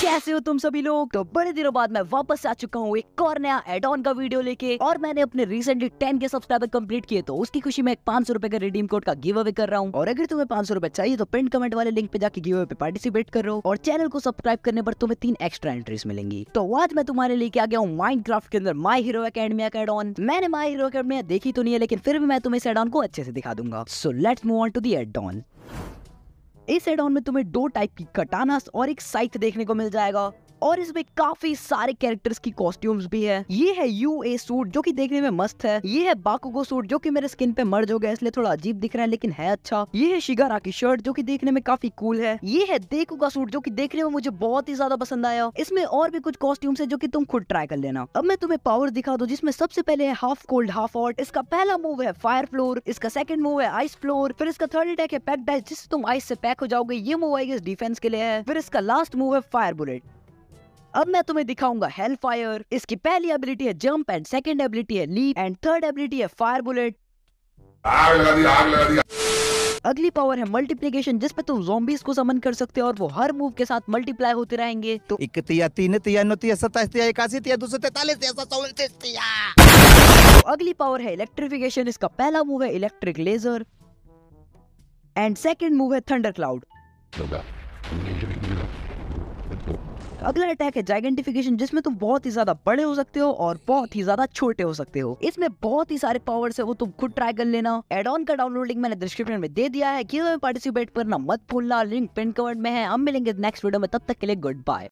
कैसे हो तुम सभी लोग तो बड़े दिनों बाद मैं वापस आ चुका हूँ एक और नया एड ऑन का वीडियो लेके और मैंने अपने recently ten K subscriber complete किए तो उसकी खुशी में एक पांच सौ रुपए का रिडीम कोड का गिव अवे कर रहा हूँ और अगर तुम्हें पांच सौ रुपए चाहिए तो प्रिंट कमेंट वाले लिंक पे जाके गिव अवे पे पार्टिसिपेट करो और चैनल को सब्सक्राइब करने पर तुम्हें तीन एक्स्ट्रा एंट्रीज मिलेंगी तो आज मैं तुम्हारे लेके आ गया हूँ माइंड के अंदर माई हीरो अकेडमी का एड ऑन मैंने माई हीरो अकेडमी देखी तो नहीं है लेकिन फिर भी मैं तुम्हें इस एड ऑन को अच्छे से दिखा दूंगा so let's move on to the add on इस एड ऑन में तुम्हें दो टाइप की कटानास और एक साइथ देखने को मिल जाएगा और इसमें काफी सारे कैरेक्टर्स की कॉस्ट्यूम्स भी है ये है यू ए सूट जो कि देखने में मस्त है ये है बाकुगो सूट जो कि मेरे स्किन पे मर्ज हो गया इसलिए थोड़ा अजीब दिख रहा है लेकिन है अच्छा ये है शिगारा की शर्ट जो कि देखने में काफी कूल है ये है देखू का सूट जो कि देखने में मुझे बहुत ही ज्यादा पसंद आया इसमें और भी कुछ कॉस्ट्यूम्स है जो की तुम खुद ट्राई कर लेना अब मैं तुम्हें पावर दिखा दू जिसमें सबसे पहले है हाफ कोल्ड हाफ हॉट इसका पहला मूव है फायर फ्लोर इसका सेकंड मूव है आइस फ्लोर फिर इसका थर्ड अटैक है पैक डाइस जिससे तुम आइस से पैक हो जाओगे ये मूव आएगी इस डिफेंस के लिए है फिर इसका लास्ट मूव है फायर बुलेट अब मैं तुम्हें दिखाऊंगा हेल फायर इसकी पहली एबिलिटी है जंप एंड सेकेंड एबिलिटी है लीप एंड थर्ड एबिलिटी है फायर बुलेट अगली पावर है मल्टीप्लीकेशन जिसपे तुम जोम्बिस को समन कर सकते हो और वो हर मूव के साथ मल्टीप्लाई होते रहेंगे तो एक तिया तीन तिया नौ तिया सत्ताईस तिया इक्यासी तिया दो सौ तैतालीस तिया सात सौ उनतीस तिया अगली पावर है इलेक्ट्रिफिकेशन इसका पहला मूव है electric laser and second move है थंडर क्लाउड अगला अटैक है जाइगेंटिफिकेशन जिसमें तुम बहुत ही ज्यादा बड़े हो सकते हो और बहुत ही ज्यादा छोटे हो सकते हो इसमें बहुत ही सारे पावर्स है वो तुम खुद ट्राई कर लेना एड ऑन का डाउनलोड लिंक मैंने डिस्क्रिप्शन में दे दिया है कि पार्टिसिपेट करना मत भूलना लिंक पिन कवर्ड में है हम मिलेंगे नेक्स्ट वीडियो में तब तक के लिए गुड बाय